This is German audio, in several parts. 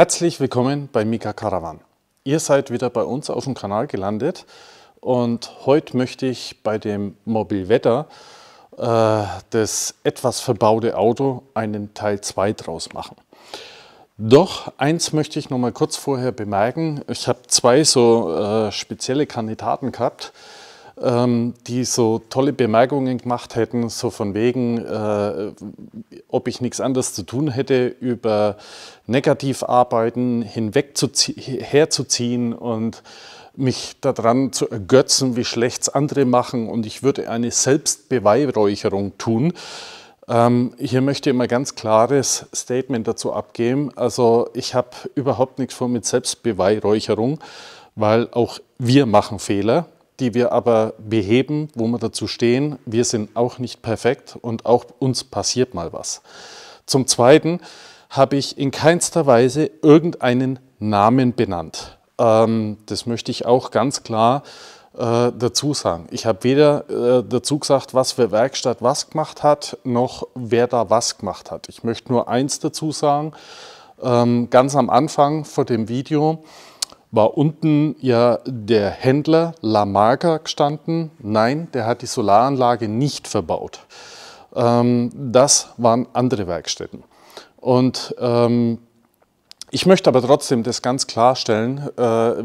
Herzlich willkommen bei Mika Caravan. Ihr seid wieder bei uns auf dem Kanal gelandet und heute möchte ich bei dem Mobil Wetter äh, das etwas verbaute Auto einen Teil 2 draus machen. Doch eins möchte ich noch mal kurz vorher bemerken. Ich habe zwei so äh, spezielle Kandidaten gehabt, ähm, die so tolle Bemerkungen gemacht hätten, so von wegen, äh, ob ich nichts anderes zu tun hätte, über Negativarbeiten hinwegzuziehen und mich daran zu ergötzen, wie schlecht's andere machen und ich würde eine Selbstbeweihräucherung tun. Ähm, hier möchte ich mal ganz klares Statement dazu abgeben. Also ich habe überhaupt nichts vor mit Selbstbeweihräucherung, weil auch wir machen Fehler die wir aber beheben, wo wir dazu stehen, wir sind auch nicht perfekt und auch uns passiert mal was. Zum Zweiten habe ich in keinster Weise irgendeinen Namen benannt. Ähm, das möchte ich auch ganz klar äh, dazu sagen. Ich habe weder äh, dazu gesagt, was für Werkstatt was gemacht hat, noch wer da was gemacht hat. Ich möchte nur eins dazu sagen. Ähm, ganz am Anfang vor dem Video war unten ja der Händler La Marca gestanden. Nein, der hat die Solaranlage nicht verbaut. Ähm, das waren andere Werkstätten. Und ähm, ich möchte aber trotzdem das ganz klarstellen, äh,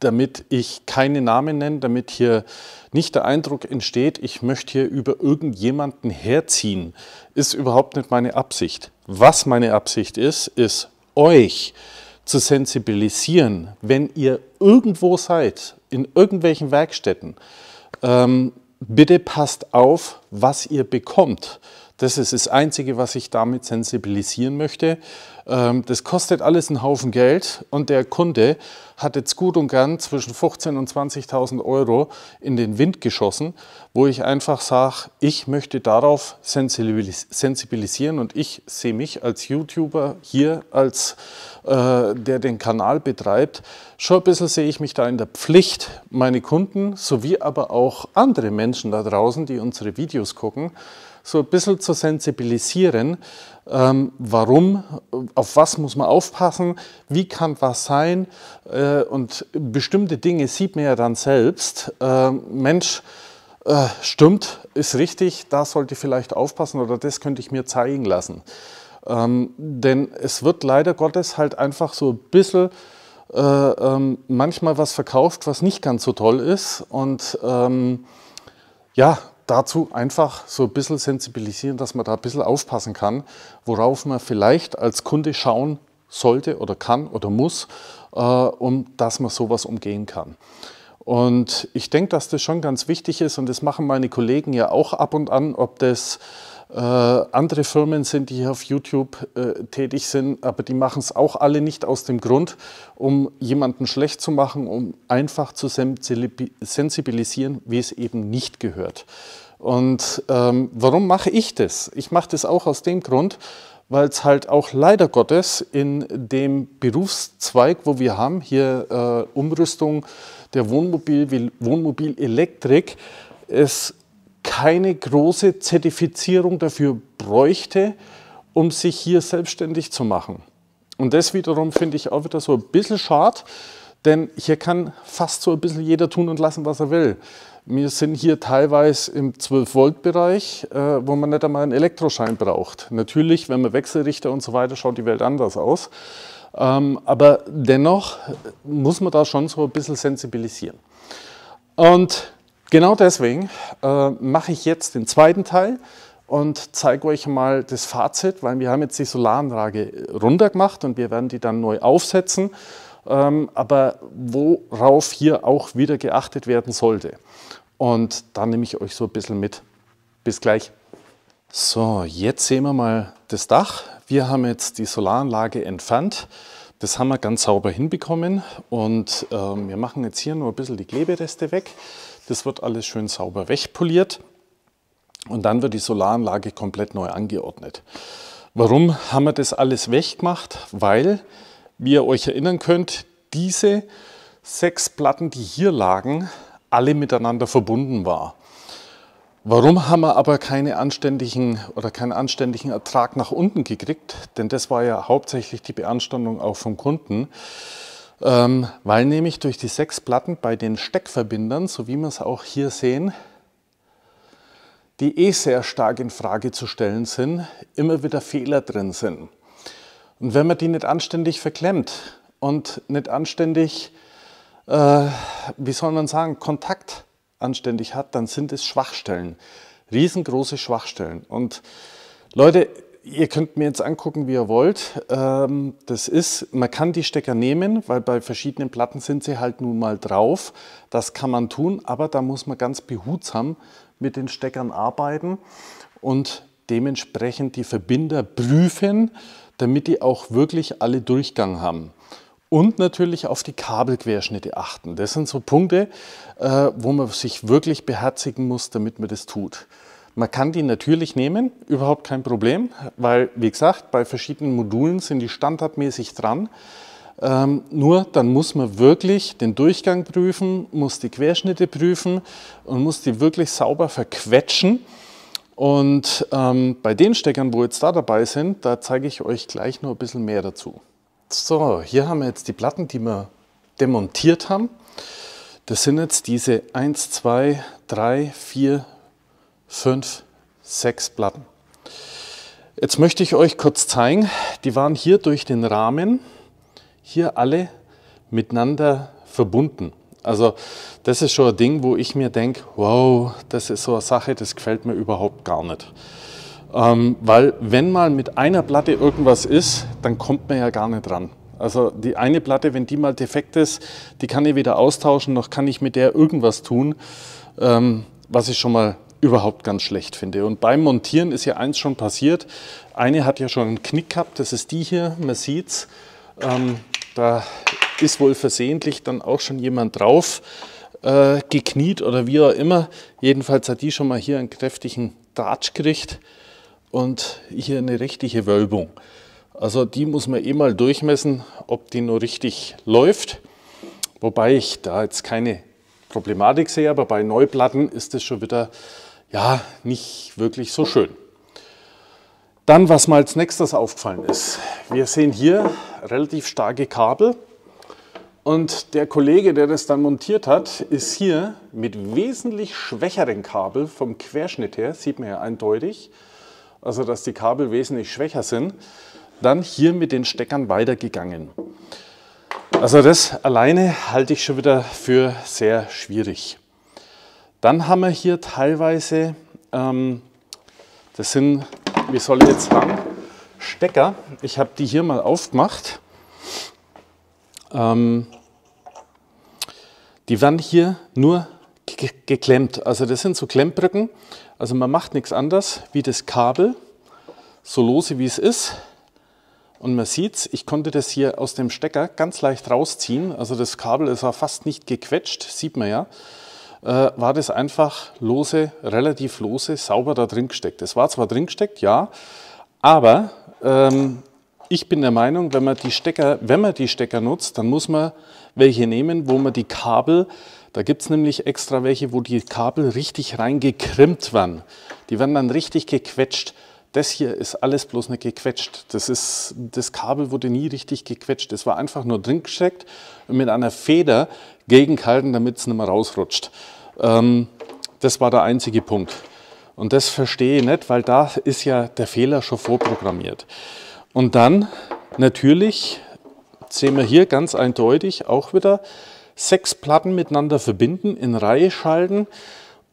damit ich keine Namen nenne, damit hier nicht der Eindruck entsteht, ich möchte hier über irgendjemanden herziehen. Ist überhaupt nicht meine Absicht. Was meine Absicht ist, ist euch zu sensibilisieren, wenn ihr irgendwo seid, in irgendwelchen Werkstätten, ähm, bitte passt auf, was ihr bekommt. Das ist das Einzige, was ich damit sensibilisieren möchte. Ähm, das kostet alles einen Haufen Geld und der Kunde hat jetzt gut und gern zwischen 15.000 und 20.000 Euro in den Wind geschossen, wo ich einfach sage, ich möchte darauf sensibilisieren und ich sehe mich als YouTuber hier, als äh, der den Kanal betreibt, schon ein bisschen sehe ich mich da in der Pflicht, meine Kunden sowie aber auch andere Menschen da draußen, die unsere Videos gucken, so ein bisschen zu sensibilisieren, ähm, warum, auf was muss man aufpassen, wie kann was sein. Äh, und bestimmte Dinge sieht man ja dann selbst. Äh, Mensch, äh, stimmt, ist richtig, da sollte ich vielleicht aufpassen oder das könnte ich mir zeigen lassen. Ähm, denn es wird leider Gottes halt einfach so ein bisschen äh, ähm, manchmal was verkauft, was nicht ganz so toll ist. Und ähm, ja, dazu einfach so ein bisschen sensibilisieren, dass man da ein bisschen aufpassen kann, worauf man vielleicht als Kunde schauen sollte oder kann oder muss, äh, um dass man sowas umgehen kann. Und ich denke, dass das schon ganz wichtig ist und das machen meine Kollegen ja auch ab und an, ob das äh, andere Firmen sind, die auf YouTube äh, tätig sind, aber die machen es auch alle nicht aus dem Grund, um jemanden schlecht zu machen, um einfach zu sensibilisieren, wie es eben nicht gehört. Und ähm, warum mache ich das? Ich mache das auch aus dem Grund, weil es halt auch leider Gottes in dem Berufszweig, wo wir haben, hier äh, Umrüstung der Wohnmobil, Wohnmobilelektrik, es keine große Zertifizierung dafür bräuchte, um sich hier selbstständig zu machen. Und das wiederum finde ich auch wieder so ein bisschen schade, denn hier kann fast so ein bisschen jeder tun und lassen, was er will. Wir sind hier teilweise im 12-Volt-Bereich, äh, wo man nicht einmal einen Elektroschein braucht. Natürlich, wenn man Wechselrichter und so weiter, schaut die Welt anders aus. Ähm, aber dennoch muss man da schon so ein bisschen sensibilisieren. Und Genau deswegen äh, mache ich jetzt den zweiten Teil und zeige euch mal das Fazit, weil wir haben jetzt die Solaranlage runter gemacht und wir werden die dann neu aufsetzen, ähm, aber worauf hier auch wieder geachtet werden sollte. Und da nehme ich euch so ein bisschen mit. Bis gleich. So, jetzt sehen wir mal das Dach. Wir haben jetzt die Solaranlage entfernt. Das haben wir ganz sauber hinbekommen und ähm, wir machen jetzt hier nur ein bisschen die Klebereste weg. Das wird alles schön sauber wegpoliert und dann wird die Solaranlage komplett neu angeordnet. Warum haben wir das alles weggemacht? Weil, wie ihr euch erinnern könnt, diese sechs Platten, die hier lagen, alle miteinander verbunden waren. Warum haben wir aber keine anständigen oder keinen anständigen Ertrag nach unten gekriegt? Denn das war ja hauptsächlich die Beanstandung auch vom Kunden ähm, weil nämlich durch die sechs Platten bei den Steckverbindern, so wie wir es auch hier sehen, die eh sehr stark in Frage zu stellen sind, immer wieder Fehler drin sind. Und wenn man die nicht anständig verklemmt und nicht anständig, äh, wie soll man sagen, Kontakt anständig hat, dann sind es Schwachstellen, riesengroße Schwachstellen. Und Leute, Ihr könnt mir jetzt angucken, wie ihr wollt. Ähm, das ist, man kann die Stecker nehmen, weil bei verschiedenen Platten sind sie halt nun mal drauf. Das kann man tun, aber da muss man ganz behutsam mit den Steckern arbeiten und dementsprechend die Verbinder prüfen, damit die auch wirklich alle Durchgang haben. Und natürlich auf die Kabelquerschnitte achten. Das sind so Punkte, äh, wo man sich wirklich beherzigen muss, damit man das tut. Man kann die natürlich nehmen, überhaupt kein Problem, weil, wie gesagt, bei verschiedenen Modulen sind die standardmäßig dran. Ähm, nur dann muss man wirklich den Durchgang prüfen, muss die Querschnitte prüfen und muss die wirklich sauber verquetschen. Und ähm, bei den Steckern, wo jetzt da dabei sind, da zeige ich euch gleich noch ein bisschen mehr dazu. So, hier haben wir jetzt die Platten, die wir demontiert haben. Das sind jetzt diese 1, 2, 3, 4, fünf, sechs Platten. Jetzt möchte ich euch kurz zeigen, die waren hier durch den Rahmen hier alle miteinander verbunden. Also das ist schon ein Ding, wo ich mir denke, wow, das ist so eine Sache, das gefällt mir überhaupt gar nicht. Ähm, weil wenn mal mit einer Platte irgendwas ist, dann kommt man ja gar nicht ran. Also die eine Platte, wenn die mal defekt ist, die kann ich weder austauschen, noch kann ich mit der irgendwas tun, ähm, was ich schon mal überhaupt ganz schlecht finde. Und beim Montieren ist ja eins schon passiert. Eine hat ja schon einen Knick gehabt, das ist die hier, man sieht's. Ähm, da ist wohl versehentlich dann auch schon jemand drauf äh, gekniet oder wie auch immer. Jedenfalls hat die schon mal hier einen kräftigen Datsch gekriegt und hier eine rechtliche Wölbung. Also die muss man eh mal durchmessen, ob die nur richtig läuft. Wobei ich da jetzt keine Problematik sehe, aber bei Neuplatten ist das schon wieder ja, nicht wirklich so schön. Dann, was mal als nächstes aufgefallen ist. Wir sehen hier relativ starke Kabel. Und der Kollege, der das dann montiert hat, ist hier mit wesentlich schwächeren Kabel vom Querschnitt her, sieht man ja eindeutig, also dass die Kabel wesentlich schwächer sind, dann hier mit den Steckern weitergegangen. Also das alleine halte ich schon wieder für sehr schwierig. Dann haben wir hier teilweise, ähm, das sind, wie soll ich jetzt sagen, Stecker. Ich habe die hier mal aufgemacht. Ähm, die werden hier nur geklemmt. Also das sind so Klemmbrücken. Also man macht nichts anderes wie das Kabel, so lose wie es ist. Und man sieht es, ich konnte das hier aus dem Stecker ganz leicht rausziehen. Also das Kabel ist auch fast nicht gequetscht, sieht man ja. Äh, war das einfach lose, relativ lose, sauber da drin gesteckt. Es war zwar drin gesteckt, ja, aber ähm, ich bin der Meinung, wenn man, die Stecker, wenn man die Stecker nutzt, dann muss man welche nehmen, wo man die Kabel, da gibt es nämlich extra welche, wo die Kabel richtig reingekrimmt werden. Die werden dann richtig gequetscht das hier ist alles bloß nicht gequetscht. Das, ist, das Kabel wurde nie richtig gequetscht. Es war einfach nur drin gesteckt und mit einer Feder gegengehalten, damit es nicht mehr rausrutscht. Ähm, das war der einzige Punkt. Und das verstehe ich nicht, weil da ist ja der Fehler schon vorprogrammiert. Und dann natürlich sehen wir hier ganz eindeutig auch wieder sechs Platten miteinander verbinden, in Reihe schalten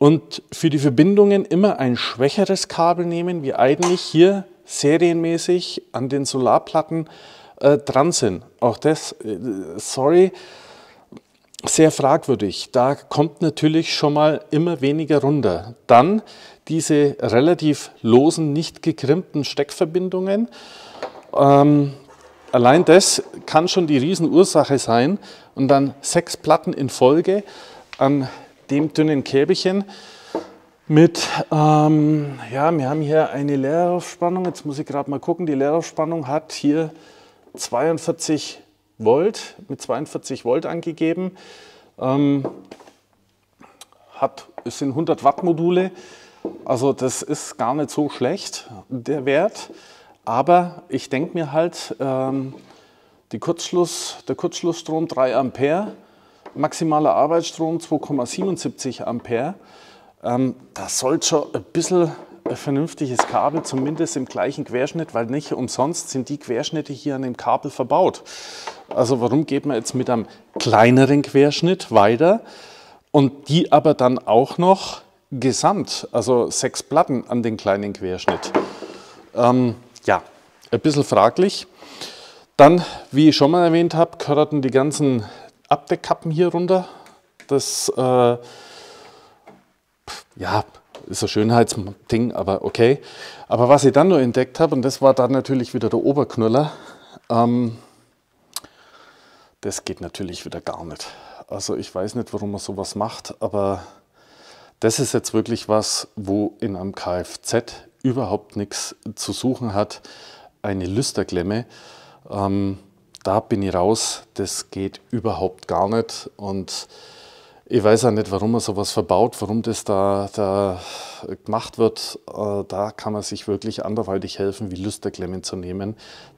und für die Verbindungen immer ein schwächeres Kabel nehmen, wie eigentlich hier serienmäßig an den Solarplatten äh, dran sind. Auch das, äh, sorry, sehr fragwürdig. Da kommt natürlich schon mal immer weniger runter. Dann diese relativ losen, nicht gekrimpten Steckverbindungen. Ähm, allein das kann schon die Riesenursache sein. Und dann sechs Platten in Folge an dem dünnen Käbelchen mit, ähm, ja, wir haben hier eine Leerlaufspannung, jetzt muss ich gerade mal gucken, die Leerlaufspannung hat hier 42 Volt, mit 42 Volt angegeben, ähm, hat, es sind 100 Watt Module, also das ist gar nicht so schlecht, der Wert, aber ich denke mir halt, ähm, die Kurzschluss, der Kurzschlussstrom 3 Ampere, maximaler Arbeitsstrom 2,77 Ampere. Ähm, das sollte schon ein bisschen ein vernünftiges Kabel, zumindest im gleichen Querschnitt, weil nicht umsonst sind die Querschnitte hier an dem Kabel verbaut. Also warum geht man jetzt mit einem kleineren Querschnitt weiter und die aber dann auch noch gesamt, also sechs Platten an den kleinen Querschnitt. Ähm, ja, ein bisschen fraglich. Dann, wie ich schon mal erwähnt habe, gehörten die ganzen Abdeckkappen hier runter. Das äh, ja, ist ein Schönheitsding, aber okay. Aber was ich dann nur entdeckt habe, und das war dann natürlich wieder der Oberknüller, ähm, das geht natürlich wieder gar nicht. Also ich weiß nicht, warum man sowas macht, aber das ist jetzt wirklich was, wo in einem Kfz überhaupt nichts zu suchen hat. Eine Lüsterklemme. Ähm, da bin ich raus, das geht überhaupt gar nicht. Und ich weiß auch nicht, warum man sowas verbaut, warum das da, da gemacht wird. Äh, da kann man sich wirklich anderweitig helfen, wie Lüsterklemmen zu nehmen.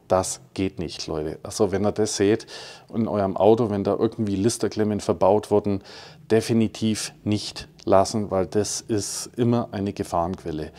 Das geht nicht, Leute. Also wenn ihr das seht in eurem Auto, wenn da irgendwie Lüsterklemmen verbaut wurden, definitiv nicht lassen, weil das ist immer eine Gefahrenquelle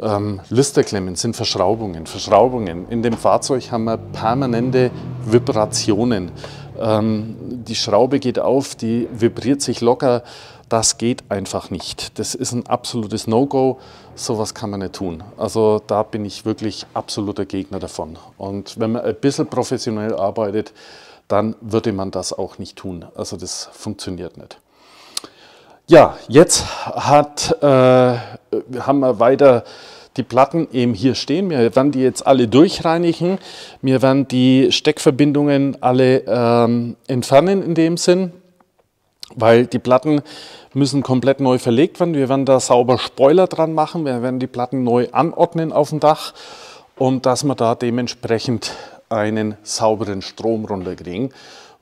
ähm, Listerklemmen sind Verschraubungen. Verschraubungen. In dem Fahrzeug haben wir permanente Vibrationen. Ähm, die Schraube geht auf, die vibriert sich locker. Das geht einfach nicht. Das ist ein absolutes No-Go. Sowas kann man nicht tun. Also da bin ich wirklich absoluter Gegner davon. Und wenn man ein bisschen professionell arbeitet, dann würde man das auch nicht tun. Also das funktioniert nicht. Ja, jetzt hat, äh, haben wir weiter die Platten eben hier stehen. Wir werden die jetzt alle durchreinigen. Wir werden die Steckverbindungen alle ähm, entfernen in dem Sinn, weil die Platten müssen komplett neu verlegt werden. Wir werden da sauber Spoiler dran machen. Wir werden die Platten neu anordnen auf dem Dach und dass wir da dementsprechend einen sauberen Strom runterkriegen,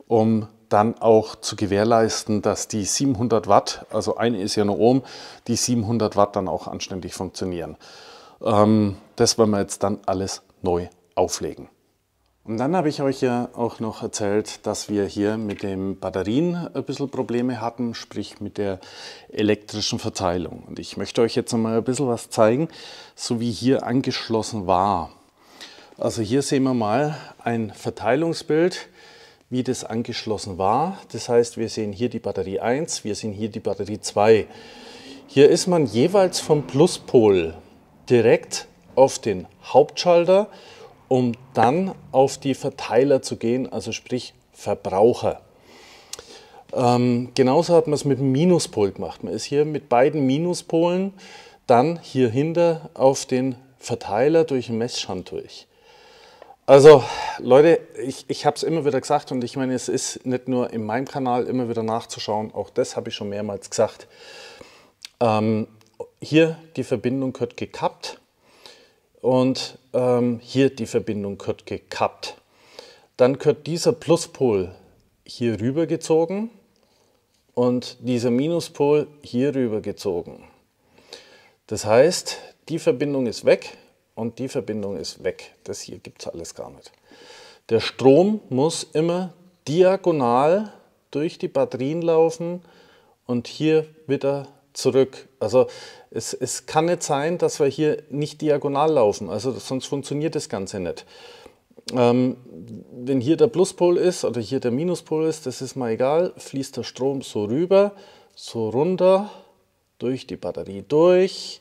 um dann auch zu gewährleisten, dass die 700 Watt, also eine ist ja nur Ohm, die 700 Watt dann auch anständig funktionieren. Ähm, das wollen wir jetzt dann alles neu auflegen. Und dann habe ich euch ja auch noch erzählt, dass wir hier mit den Batterien ein bisschen Probleme hatten, sprich mit der elektrischen Verteilung. Und ich möchte euch jetzt mal ein bisschen was zeigen, so wie hier angeschlossen war. Also hier sehen wir mal ein Verteilungsbild wie das angeschlossen war. Das heißt, wir sehen hier die Batterie 1, wir sehen hier die Batterie 2. Hier ist man jeweils vom Pluspol direkt auf den Hauptschalter, um dann auf die Verteiler zu gehen, also sprich Verbraucher. Ähm, genauso hat man es mit dem Minuspol gemacht. Man ist hier mit beiden Minuspolen dann hier hinter auf den Verteiler durch den Messschand durch. Also Leute, ich, ich habe es immer wieder gesagt und ich meine, es ist nicht nur in meinem Kanal immer wieder nachzuschauen, auch das habe ich schon mehrmals gesagt. Ähm, hier die Verbindung wird gekappt und ähm, hier die Verbindung wird gekappt. Dann wird dieser Pluspol hier rüber gezogen und dieser Minuspol hier rüber gezogen. Das heißt, die Verbindung ist weg, und die Verbindung ist weg. Das hier gibt es alles gar nicht. Der Strom muss immer diagonal durch die Batterien laufen und hier wieder zurück. Also es, es kann nicht sein, dass wir hier nicht diagonal laufen, also sonst funktioniert das Ganze nicht. Ähm, wenn hier der Pluspol ist oder hier der Minuspol ist, das ist mal egal, fließt der Strom so rüber, so runter, durch die Batterie durch,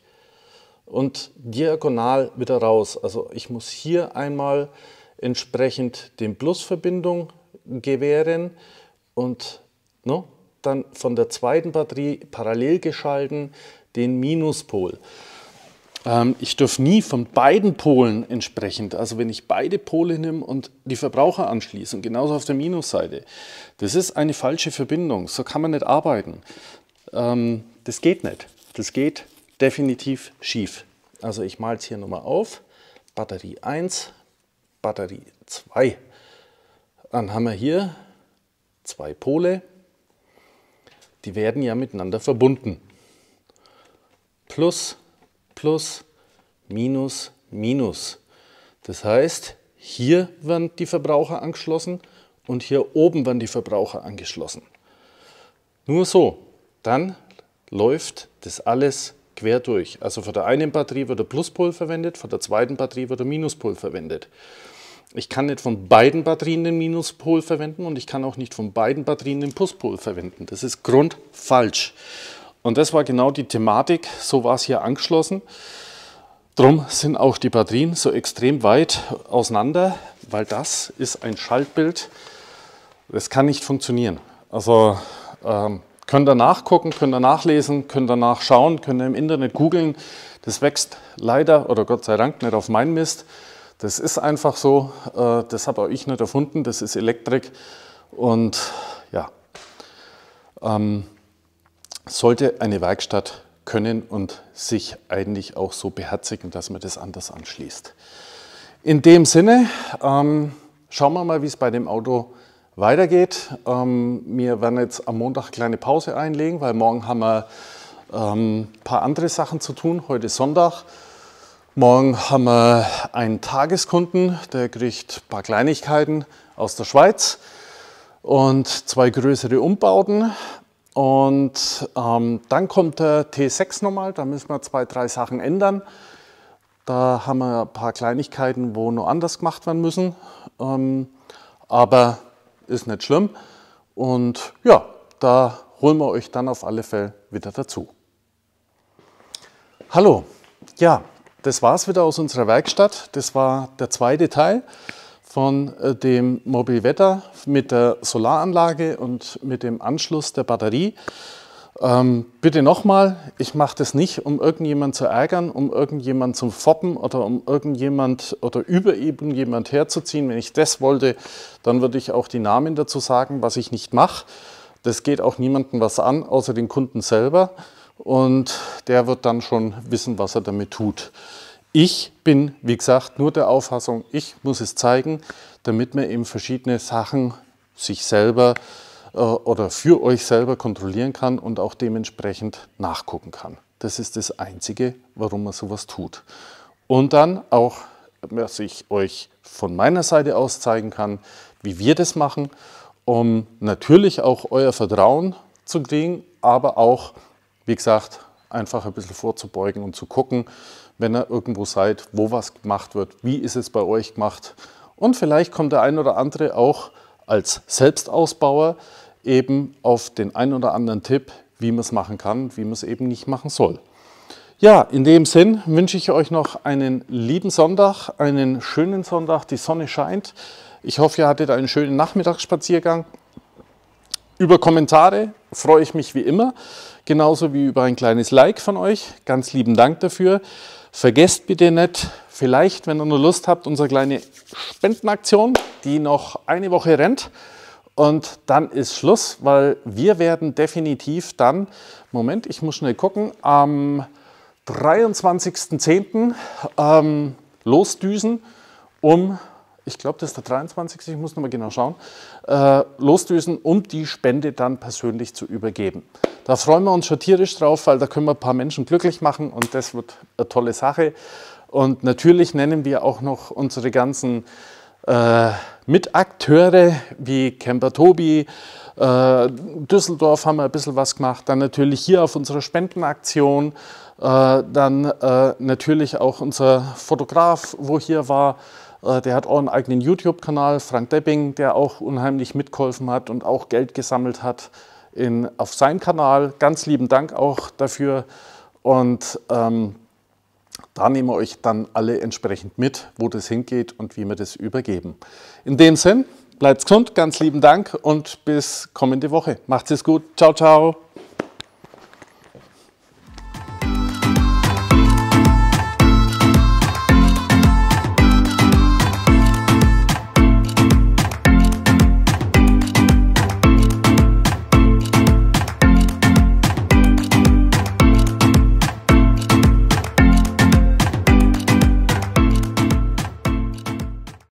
und diagonal wieder raus. Also ich muss hier einmal entsprechend den Plusverbindung gewähren und ne, dann von der zweiten Batterie parallel geschalten den Minuspol. Ähm, ich dürfe nie von beiden Polen entsprechend, also wenn ich beide Pole nehme und die Verbraucher anschließe und genauso auf der Minusseite, das ist eine falsche Verbindung, so kann man nicht arbeiten. Ähm, das geht nicht. Das geht definitiv schief. Also ich male es hier nochmal auf. Batterie 1, Batterie 2. Dann haben wir hier zwei Pole. Die werden ja miteinander verbunden. Plus, plus, minus, minus. Das heißt, hier werden die Verbraucher angeschlossen und hier oben werden die Verbraucher angeschlossen. Nur so, dann läuft das alles quer durch. Also von der einen Batterie wird der Pluspol verwendet, von der zweiten Batterie wird der Minuspol verwendet. Ich kann nicht von beiden Batterien den Minuspol verwenden und ich kann auch nicht von beiden Batterien den Pluspol verwenden. Das ist grundfalsch. Und das war genau die Thematik, so war es hier angeschlossen. Drum sind auch die Batterien so extrem weit auseinander, weil das ist ein Schaltbild, das kann nicht funktionieren. Also ähm, Könnt ihr nachgucken, könnt ihr nachlesen, könnt ihr nachschauen, könnt ihr im Internet googeln. Das wächst leider oder Gott sei Dank nicht auf mein Mist. Das ist einfach so. Äh, das habe auch ich nicht erfunden. Das ist Elektrik. Und ja, ähm, sollte eine Werkstatt können und sich eigentlich auch so beherzigen, dass man das anders anschließt. In dem Sinne, ähm, schauen wir mal, wie es bei dem Auto ist weitergeht. Ähm, wir werden jetzt am Montag eine kleine Pause einlegen, weil morgen haben wir ein ähm, paar andere Sachen zu tun. Heute ist Sonntag. Morgen haben wir einen Tageskunden, der kriegt ein paar Kleinigkeiten aus der Schweiz und zwei größere Umbauten. Und ähm, dann kommt der T6 nochmal, da müssen wir zwei, drei Sachen ändern. Da haben wir ein paar Kleinigkeiten, wo noch anders gemacht werden müssen. Ähm, aber ist nicht schlimm. Und ja, da holen wir euch dann auf alle Fälle wieder dazu. Hallo, ja, das war es wieder aus unserer Werkstatt. Das war der zweite Teil von äh, dem Mobilwetter mit der Solaranlage und mit dem Anschluss der Batterie. Ähm, bitte nochmal, ich mache das nicht, um irgendjemand zu ärgern, um irgendjemand zum Foppen oder um irgendjemand oder über irgendjemand herzuziehen. Wenn ich das wollte, dann würde ich auch die Namen dazu sagen, was ich nicht mache. Das geht auch niemandem was an, außer den Kunden selber. Und der wird dann schon wissen, was er damit tut. Ich bin, wie gesagt, nur der Auffassung, ich muss es zeigen, damit man eben verschiedene Sachen sich selber äh, oder für euch selber kontrollieren kann und auch dementsprechend nachgucken kann. Das ist das Einzige, warum man sowas tut. Und dann auch, was ich euch von meiner Seite aus zeigen kann, wie wir das machen, um natürlich auch euer Vertrauen zu kriegen, aber auch, wie gesagt, einfach ein bisschen vorzubeugen und zu gucken, wenn ihr irgendwo seid, wo was gemacht wird, wie ist es bei euch gemacht. Und vielleicht kommt der ein oder andere auch als Selbstausbauer eben auf den einen oder anderen Tipp, wie man es machen kann, wie man es eben nicht machen soll. Ja, in dem Sinn wünsche ich euch noch einen lieben Sonntag, einen schönen Sonntag, die Sonne scheint. Ich hoffe, ihr hattet einen schönen Nachmittagsspaziergang. Über Kommentare freue ich mich wie immer, genauso wie über ein kleines Like von euch. Ganz lieben Dank dafür. Vergesst bitte nicht, vielleicht, wenn ihr nur Lust habt, unsere kleine Spendenaktion, die noch eine Woche rennt. Und dann ist Schluss, weil wir werden definitiv dann, Moment, ich muss schnell gucken, am 23.10. Ähm, losdüsen, um, ich glaube, das ist der 23., ich muss nochmal genau schauen, äh, losdüsen, um die Spende dann persönlich zu übergeben. Da freuen wir uns schon tierisch drauf, weil da können wir ein paar Menschen glücklich machen und das wird eine tolle Sache. Und natürlich nennen wir auch noch unsere ganzen äh, Mitakteure wie Camper Tobi, äh, Düsseldorf haben wir ein bisschen was gemacht, dann natürlich hier auf unserer Spendenaktion, äh, dann äh, natürlich auch unser Fotograf, wo hier war, äh, der hat auch einen eigenen YouTube-Kanal, Frank Debbing, der auch unheimlich mitgeholfen hat und auch Geld gesammelt hat in, auf seinem Kanal. Ganz lieben Dank auch dafür. Und ähm, da nehmen wir euch dann alle entsprechend mit, wo das hingeht und wie wir das übergeben. In dem Sinn, bleibt gesund, ganz lieben Dank und bis kommende Woche. Macht es gut. Ciao, ciao.